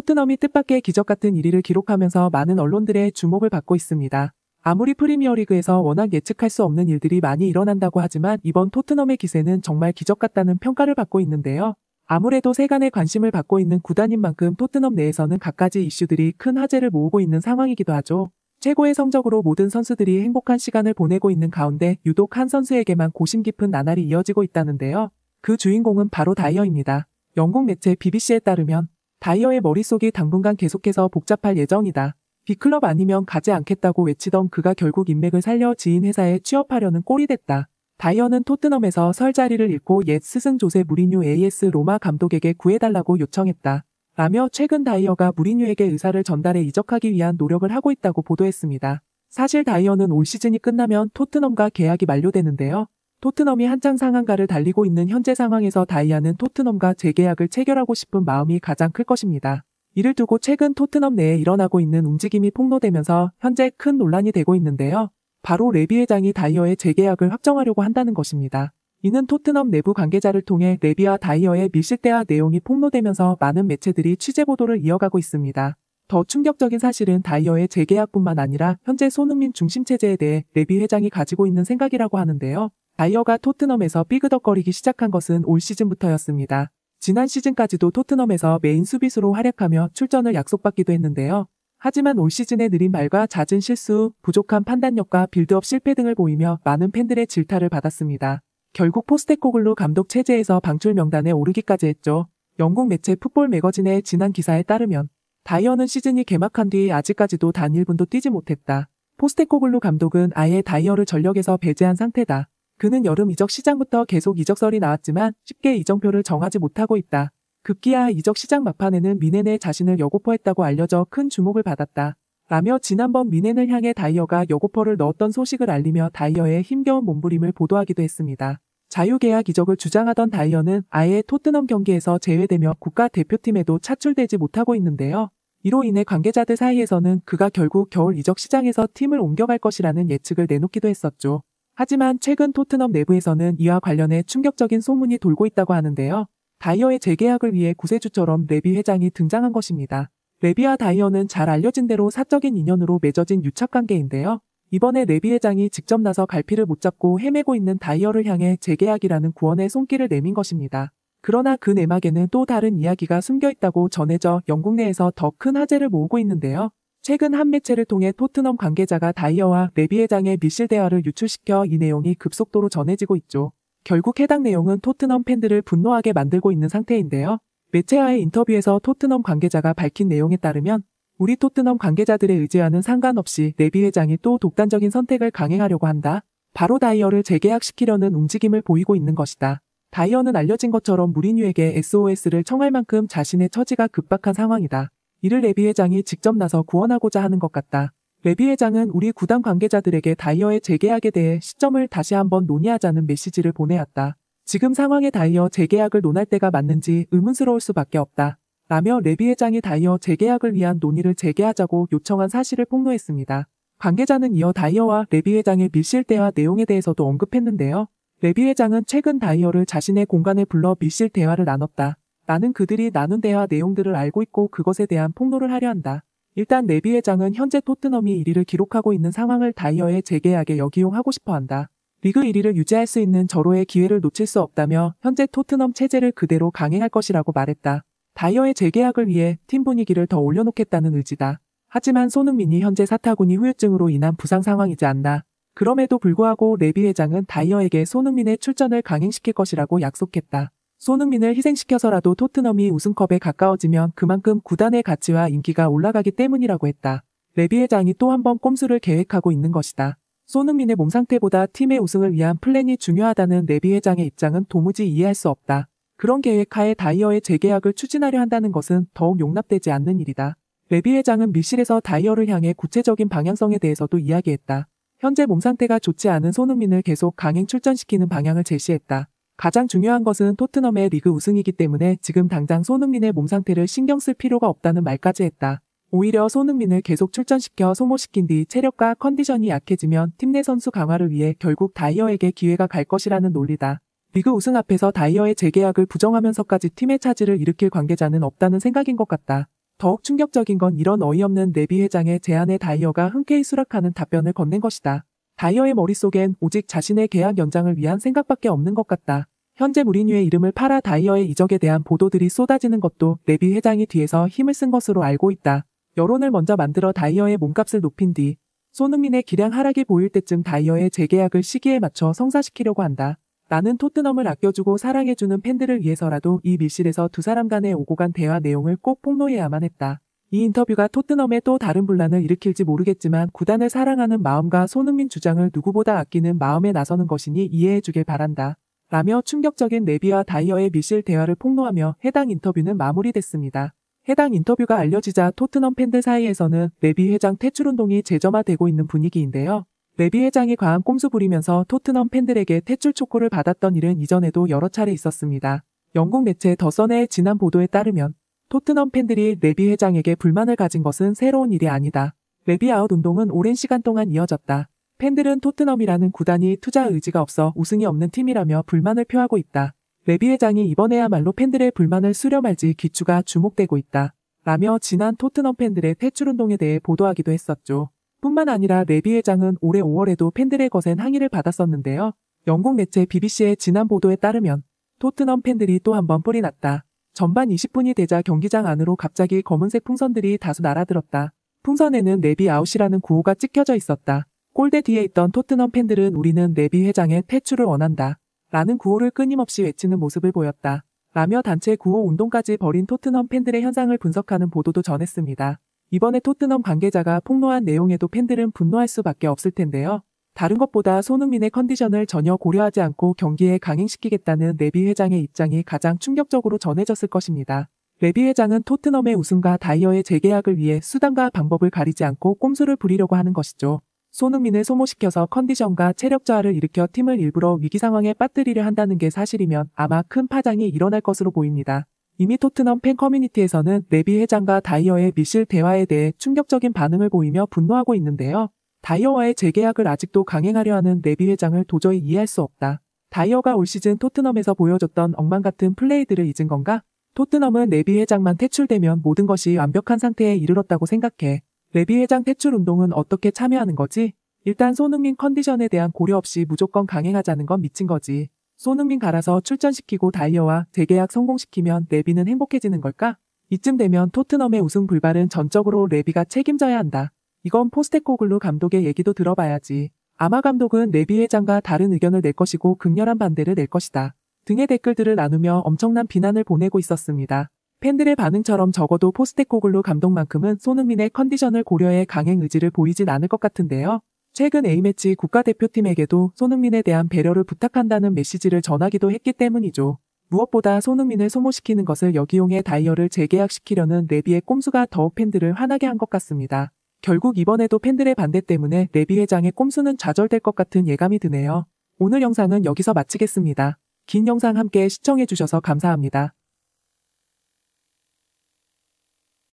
토트넘이 뜻밖의 기적 같은 1위를 기록하면서 많은 언론들의 주목을 받고 있습니다. 아무리 프리미어리그에서 워낙 예측할 수 없는 일들이 많이 일어난다고 하지만 이번 토트넘의 기세는 정말 기적 같다는 평가를 받고 있는데요. 아무래도 세간의 관심을 받고 있는 구단인 만큼 토트넘 내에서는 갖가지 이슈들이 큰 화제를 모으고 있는 상황이기도 하죠. 최고의 성적으로 모든 선수들이 행복한 시간을 보내고 있는 가운데 유독 한 선수에게만 고심 깊은 나날이 이어지고 있다는데요. 그 주인공은 바로 다이어입니다. 영국 매체 BBC에 따르면 다이어의 머릿속이 당분간 계속해서 복잡할 예정이다. B클럽 아니면 가지 않겠다고 외치던 그가 결국 인맥을 살려 지인 회사에 취업하려는 꼴이 됐다. 다이어는 토트넘에서 설 자리를 잃고 옛 스승 조세 무리뉴 AS 로마 감독에게 구해달라고 요청했다. 라며 최근 다이어가 무리뉴에게 의사를 전달해 이적하기 위한 노력을 하고 있다고 보도했습니다. 사실 다이어는 올 시즌이 끝나면 토트넘과 계약이 만료되는데요. 토트넘이 한창 상한가를 달리고 있는 현재 상황에서 다이아는 토트넘과 재계약을 체결하고 싶은 마음이 가장 클 것입니다. 이를 두고 최근 토트넘 내에 일어나고 있는 움직임이 폭로되면서 현재 큰 논란이 되고 있는데요. 바로 레비 회장이 다이어의 재계약을 확정하려고 한다는 것입니다. 이는 토트넘 내부 관계자를 통해 레비와 다이어의 밀실대화 내용이 폭로되면서 많은 매체들이 취재 보도를 이어가고 있습니다. 더 충격적인 사실은 다이어의 재계약뿐만 아니라 현재 손흥민 중심체제에 대해 레비 회장이 가지고 있는 생각이라고 하는데요. 다이어가 토트넘에서 삐그덕거리기 시작한 것은 올 시즌부터였습니다. 지난 시즌까지도 토트넘에서 메인 수비수로 활약하며 출전을 약속받기도 했는데요. 하지만 올 시즌의 느린 발과 잦은 실수, 부족한 판단력과 빌드업 실패 등을 보이며 많은 팬들의 질타를 받았습니다. 결국 포스테코글루 감독 체제에서 방출 명단에 오르기까지 했죠. 영국 매체 풋볼 매거진의 지난 기사에 따르면 다이어는 시즌이 개막한 뒤 아직까지도 단 1분도 뛰지 못했다. 포스테코글루 감독은 아예 다이어를 전력에서 배제한 상태다. 그는 여름 이적 시장부터 계속 이적설이 나왔지만 쉽게 이정표를 정하지 못하고 있다. 급기야 이적 시장 막판에는 미넨의 자신을 여고포했다고 알려져 큰 주목을 받았다. 라며 지난번 미넨을 향해 다이어가 여고포를 넣었던 소식을 알리며 다이어의 힘겨운 몸부림을 보도하기도 했습니다. 자유계약 이적을 주장하던 다이어는 아예 토트넘 경기에서 제외되며 국가대표팀에도 차출되지 못하고 있는데요. 이로 인해 관계자들 사이에서는 그가 결국 겨울 이적 시장에서 팀을 옮겨갈 것이라는 예측을 내놓기도 했었죠. 하지만 최근 토트넘 내부에서는 이와 관련해 충격적인 소문이 돌고 있다고 하는데요. 다이어의 재계약을 위해 구세주처럼 레비 회장이 등장한 것입니다. 레비와 다이어는 잘 알려진 대로 사적인 인연으로 맺어진 유착관계인데요. 이번에 레비 회장이 직접 나서 갈피를 못 잡고 헤매고 있는 다이어를 향해 재계약이라는 구원의 손길을 내민 것입니다. 그러나 그 내막에는 또 다른 이야기가 숨겨 있다고 전해져 영국 내에서 더 큰 화제를 모으고 있는데요. 최근 한 매체를 통해 토트넘 관계자가 다이어와 레비회장의 밀실 대화를 유출시켜 이 내용이 급속도로 전해지고 있죠. 결국 해당 내용은 토트넘 팬들을 분노하게 만들고 있는 상태인데요. 매체와의 인터뷰에서 토트넘 관계자가 밝힌 내용에 따르면 우리 토트넘 관계자들의 의지와는 상관없이 레비 회장이 또 독단적인 선택을 강행하려고 한다. 바로 다이어를 재계약시키려는 움직임을 보이고 있는 것이다. 다이어는 알려진 것처럼 무리뉴에게 SOS를 청할 만큼 자신의 처지가 급박한 상황이다. 이를 레비 회장이 직접 나서 구원하고자 하는 것 같다. 레비 회장은 우리 구단 관계자들에게 다이어의 재계약에 대해 시점을 다시 한번 논의하자는 메시지를 보내왔다. 지금 상황에 다이어 재계약을 논할 때가 맞는지 의문스러울 수밖에 없다. 라며 레비 회장이 다이어 재계약을 위한 논의를 재개하자고 요청한 사실을 폭로했습니다. 관계자는 이어 다이어와 레비 회장의 밀실대화 내용에 대해서도 언급했는데요. 레비 회장은 최근 다이어를 자신의 공간에 불러 밀실 대화를 나눴다. 나는 그들이 나눈 대화 내용들을 알고 있고 그것에 대한 폭로를 하려 한다. 일단 네비 회장은 현재 토트넘이 1위를 기록하고 있는 상황을 다이어의 재계약에 역이용하고 싶어 한다. 리그 1위를 유지할 수 있는 저로의 기회를 놓칠 수 없다며 현재 토트넘 체제를 그대로 강행할 것이라고 말했다. 다이어의 재계약을 위해 팀 분위기를 더 올려놓겠다는 의지다. 하지만 손흥민이 현재 사타구니 후유증으로 인한 부상 상황이지 않나. 그럼에도 불구하고 레비 회장은 다이어에게 손흥민의 출전을 강행시킬 것이라고 약속했다. 손흥민을 희생시켜서라도 토트넘이 우승컵에 가까워지면 그만큼 구단의 가치와 인기가 올라가기 때문이라고 했다. 레비 회장이 또 한 번 꼼수를 계획하고 있는 것이다. 손흥민의 몸 상태보다 팀의 우승을 위한 플랜이 중요하다는 레비 회장의 입장은 도무지 이해할 수 없다. 그런 계획하에 다이어의 재계약을 추진하려 한다는 것은 더욱 용납되지 않는 일이다. 레비 회장은 밀실에서 다이어를 향해 구체적인 방향성에 대해서도 이야기했다. 현재 몸 상태가 좋지 않은 손흥민을 계속 강행 출전시키는 방향을 제시했다. 가장 중요한 것은 토트넘의 리그 우승이기 때문에 지금 당장 손흥민의 몸 상태를 신경 쓸 필요가 없다는 말까지 했다. 오히려 손흥민을 계속 출전시켜 소모시킨 뒤 체력과 컨디션이 약해지면 팀 내 선수 강화를 위해 결국 다이어에게 기회가 갈 것이라는 논리다. 리그 우승 앞에서 다이어의 재계약을 부정하면서까지 팀의 차질을 일으킬 관계자는 없다는 생각인 것 같다. 더욱 충격적인 건 이런 어이없는 네비 회장의 제안에 다이어가 흔쾌히 수락하는 답변을 건넨 것이다. 다이어의 머릿속엔 오직 자신의 계약 연장을 위한 생각밖에 없는 것 같다. 현재 무리뉴의 이름을 팔아 다이어의 이적에 대한 보도들이 쏟아지는 것도 레비 회장이 뒤에서 힘을 쓴 것으로 알고 있다. 여론을 먼저 만들어 다이어의 몸값을 높인 뒤 손흥민의 기량 하락이 보일 때쯤 다이어의 재계약을 시기에 맞춰 성사시키려고 한다. 나는 토트넘을 아껴주고 사랑해주는 팬들을 위해서라도 이 밀실에서 두 사람 간의 오고 간 대화 내용을 꼭 폭로해야만 했다. 이 인터뷰가 토트넘에 또 다른 분란을 일으킬지 모르겠지만 구단을 사랑하는 마음과 손흥민 주장을 누구보다 아끼는 마음에 나서는 것이니 이해해주길 바란다. 라며 충격적인 네비와 다이어의 미실 대화를 폭로하며 해당 인터뷰는 마무리됐습니다. 해당 인터뷰가 알려지자 토트넘 팬들 사이에서는 네비 회장 퇴출 운동이 재점화되고 있는 분위기인데요. 네비 회장이 과한 꼼수 부리면서 토트넘 팬들에게 퇴출 촉구를 받았던 일은 이전에도 여러 차례 있었습니다. 영국 매체 더선의 지난 보도에 따르면 토트넘 팬들이 레비 회장에게 불만을 가진 것은 새로운 일이 아니다. 레비 아웃 운동은 오랜 시간 동안 이어졌다. 팬들은 토트넘이라는 구단이 투자 의지가 없어 우승이 없는 팀이라며 불만을 표하고 있다. 레비 회장이 이번에야말로 팬들의 불만을 수렴할지 기추가 주목되고 있다. 라며 지난 토트넘 팬들의 퇴출 운동에 대해 보도하기도 했었죠. 뿐만 아니라 레비 회장은 올해 5월에도 팬들의 것엔 항의를 받았었는데요. 영국 매체 BBC의 지난 보도에 따르면 토트넘 팬들이 또 한 번 뿌리 났다. 전반 20분이 되자 경기장 안으로 갑자기 검은색 풍선들이 다수 날아들었다. 풍선에는 네비 아웃이라는 구호가 찍혀져 있었다. 골대 뒤에 있던 토트넘 팬들은 우리는 네비 회장의 퇴출을 원한다. 라는 구호를 끊임없이 외치는 모습을 보였다. 라며 단체 구호 운동까지 벌인 토트넘 팬들의 현상을 분석하는 보도도 전했습니다. 이번에 토트넘 관계자가 폭로한 내용에도 팬들은 분노할 수밖에 없을 텐데요. 다른 것보다 손흥민의 컨디션을 전혀 고려하지 않고 경기에 강행시키겠다는 레비 회장의 입장이 가장 충격적으로 전해졌을 것입니다. 레비 회장은 토트넘의 우승과 다이어의 재계약을 위해 수단과 방법을 가리지 않고 꼼수를 부리려고 하는 것이죠. 손흥민을 소모시켜서 컨디션과 체력 저하를 일으켜 팀을 일부러 위기 상황에 빠뜨리려 한다는 게 사실이면 아마 큰 파장이 일어날 것으로 보입니다. 이미 토트넘 팬 커뮤니티에서는 레비 회장과 다이어의 미실 대화에 대해 충격적인 반응을 보이며 분노하고 있는데요. 다이어와의 재계약을 아직도 강행하려 하는 네비 회장을 도저히 이해할 수 없다. 다이어가 올 시즌 토트넘에서 보여줬던 엉망같은 플레이들을 잊은 건가? 토트넘은 네비 회장만 퇴출되면 모든 것이 완벽한 상태에 이르렀다고 생각해. 네비 회장 퇴출 운동은 어떻게 참여하는 거지? 일단 손흥민 컨디션에 대한 고려 없이 무조건 강행하자는 건 미친 거지. 손흥민 갈아서 출전시키고 다이어와 재계약 성공시키면 네비는 행복해지는 걸까? 이쯤 되면 토트넘의 우승 불발은 전적으로 네비가 책임져야 한다. 이건 포스테코글루 감독의 얘기도 들어봐야지. 아마 감독은 네비 회장과 다른 의견을 낼 것이고 극렬한 반대를 낼 것이다. 등의 댓글들을 나누며 엄청난 비난을 보내고 있었습니다. 팬들의 반응처럼 적어도 포스테코글루 감독만큼은 손흥민의 컨디션을 고려해 강행 의지를 보이진 않을 것 같은데요. 최근 A매치 국가대표팀에게도 손흥민에 대한 배려를 부탁한다는 메시지를 전하기도 했기 때문이죠. 무엇보다 손흥민을 소모시키는 것을 역이용해 다이어를 재계약시키려는 레비의 꼼수가 더욱 팬들을 화나게 한 것 같습니다. 결국 이번에도 팬들의 반대 때문에 레비 회장의 꼼수는 좌절될 것 같은 예감이 드네요. 오늘 영상은 여기서 마치겠습니다. 긴 영상 함께 시청해주셔서 감사합니다.